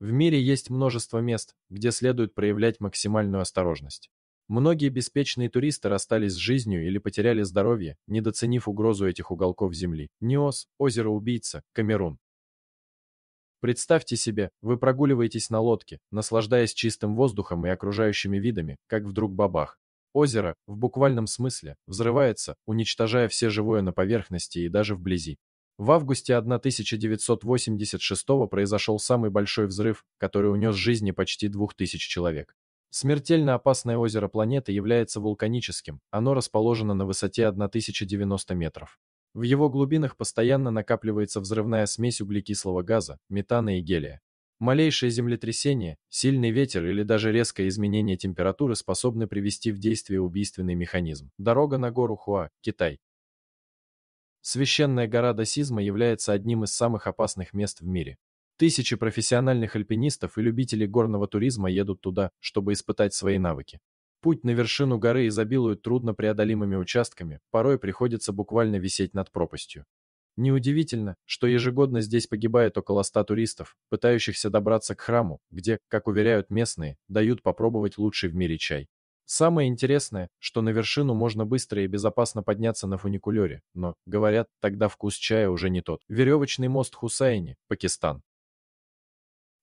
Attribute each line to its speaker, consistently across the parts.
Speaker 1: В мире есть множество мест, где следует проявлять максимальную осторожность. Многие беспечные туристы расстались с жизнью или потеряли здоровье, недоценив угрозу этих уголков земли. Неос, озеро Убийца, Камерун. Представьте себе, вы прогуливаетесь на лодке, наслаждаясь чистым воздухом и окружающими видами, как вдруг бабах. Озеро, в буквальном смысле, взрывается, уничтожая все живое на поверхности и даже вблизи. В августе 1986 произошел самый большой взрыв, который унес жизни почти 2000 человек. Смертельно опасное озеро планеты является вулканическим, оно расположено на высоте 1090 метров. В его глубинах постоянно накапливается взрывная смесь углекислого газа, метана и гелия. Малейшее землетрясение, сильный ветер или даже резкое изменение температуры способны привести в действие убийственный механизм. Дорога на гору Хуа, Китай. Священная гора Досизма является одним из самых опасных мест в мире. Тысячи профессиональных альпинистов и любителей горного туризма едут туда, чтобы испытать свои навыки. Путь на вершину горы изобилует труднопреодолимыми участками, порой приходится буквально висеть над пропастью. Неудивительно, что ежегодно здесь погибает около 100 туристов, пытающихся добраться к храму, где, как уверяют местные, дают попробовать лучший в мире чай. Самое интересное, что на вершину можно быстро и безопасно подняться на фуникулере, но, говорят, тогда вкус чая уже не тот. Веревочный мост Хусайни, Пакистан.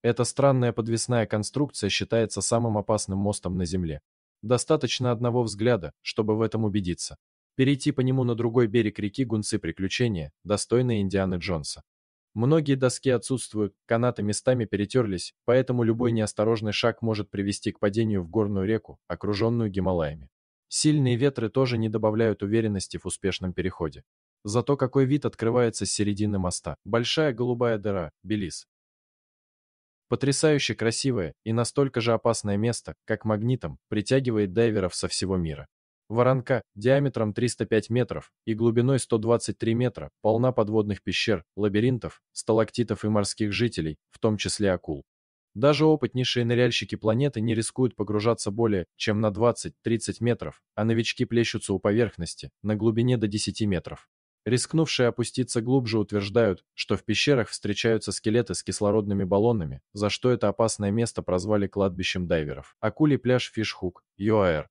Speaker 1: Эта странная подвесная конструкция считается самым опасным мостом на Земле. Достаточно одного взгляда, чтобы в этом убедиться. Перейти по нему на другой берег реки Гунцы приключения, достойные Индианы Джонса. Многие доски отсутствуют, канаты местами перетерлись, поэтому любой неосторожный шаг может привести к падению в горную реку, окруженную Гималаями. Сильные ветры тоже не добавляют уверенности в успешном переходе. Зато какой вид открывается с середины моста. Большая голубая дыра, Белиз. Потрясающе красивое и настолько же опасное место, как магнитом, притягивает дайверов со всего мира. Воронка, диаметром 305 метров и глубиной 123 метра, полна подводных пещер, лабиринтов, сталактитов и морских жителей, в том числе акул. Даже опытнейшие ныряльщики планеты не рискуют погружаться более, чем на 20-30 метров, а новички плещутся у поверхности, на глубине до 10 метров. Рискнувшие опуститься глубже утверждают, что в пещерах встречаются скелеты с кислородными баллонами, за что это опасное место прозвали кладбищем дайверов. Акулий пляж Фишхук, ЮАР,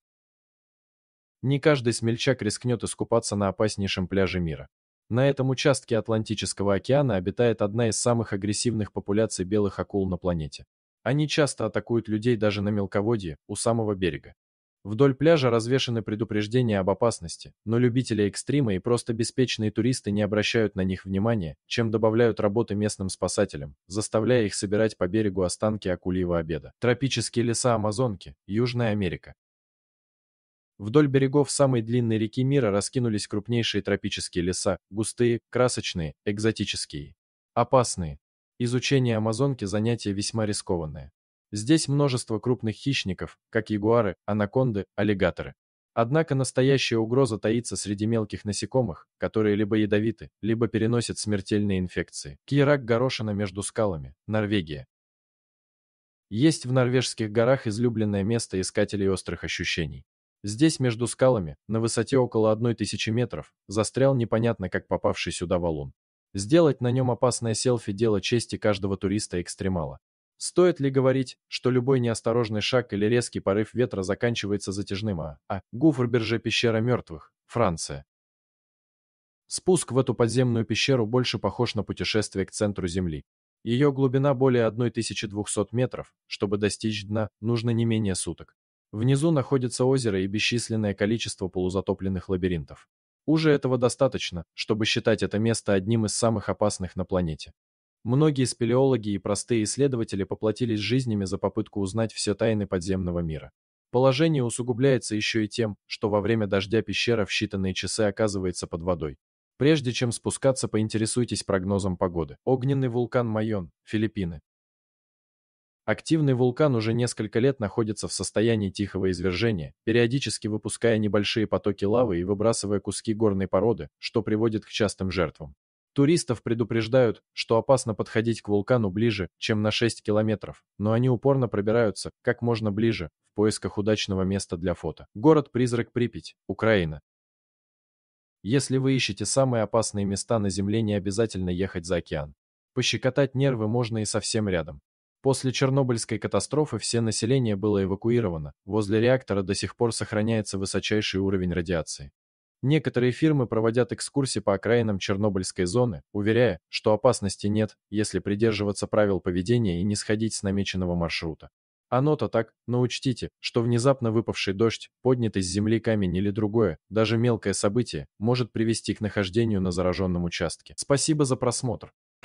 Speaker 1: не каждый смельчак рискнет искупаться на опаснейшем пляже мира. На этом участке Атлантического океана обитает одна из самых агрессивных популяций белых акул на планете. Они часто атакуют людей даже на мелководье, у самого берега. Вдоль пляжа развешаны предупреждения об опасности, но любители экстрима и просто беспечные туристы не обращают на них внимания, чем добавляют работы местным спасателям, заставляя их собирать по берегу останки акульего обеда. Тропические леса Амазонки, Южная Америка. Вдоль берегов самой длинной реки мира раскинулись крупнейшие тропические леса, густые, красочные, экзотические. Опасные. Изучение Амазонки – занятие весьма рискованное. Здесь множество крупных хищников, как ягуары, анаконды, аллигаторы. Однако настоящая угроза таится среди мелких насекомых, которые либо ядовиты, либо переносят смертельные инфекции. Кирак горошина между скалами, Норвегия. Есть в норвежских горах излюбленное место искателей острых ощущений. Здесь, между скалами, на высоте около 1000 метров, застрял непонятно как попавший сюда валун. Сделать на нем опасное селфи – дело чести каждого туриста-экстремала. Стоит ли говорить, что любой неосторожный шаг или резкий порыв ветра заканчивается затяжным А. А. Гуферберже пещера мертвых, Франция. Спуск в эту подземную пещеру больше похож на путешествие к центру Земли. Ее глубина более 1200 метров. Чтобы достичь дна, нужно не менее суток. Внизу находится озеро и бесчисленное количество полузатопленных лабиринтов. Уже этого достаточно, чтобы считать это место одним из самых опасных на планете. Многие спелеологи и простые исследователи поплатились жизнями за попытку узнать все тайны подземного мира. Положение усугубляется еще и тем, что во время дождя пещера в считанные часы оказывается под водой. Прежде чем спускаться, поинтересуйтесь прогнозом погоды. Огненный вулкан Майон, Филиппины. Активный вулкан уже несколько лет находится в состоянии тихого извержения, периодически выпуская небольшие потоки лавы и выбрасывая куски горной породы, что приводит к частым жертвам. Туристов предупреждают, что опасно подходить к вулкану ближе, чем на 6 километров, но они упорно пробираются как можно ближе в поисках удачного места для фото. Город-призрак Припять, Украина. Если вы ищете самые опасные места на Земле, не обязательно ехать за океан. Пощекотать нервы можно и совсем рядом. После Чернобыльской катастрофы все население было эвакуировано, возле реактора до сих пор сохраняется высочайший уровень радиации. Некоторые фирмы проводят экскурсии по окраинам Чернобыльской зоны, уверяя, что опасности нет, если придерживаться правил поведения и не сходить с намеченного маршрута. Оно-то а так, но учтите, что внезапно выпавший дождь, поднятый с земли камень или другое, даже мелкое событие, может привести к нахождению на зараженном участке. Спасибо за просмотр.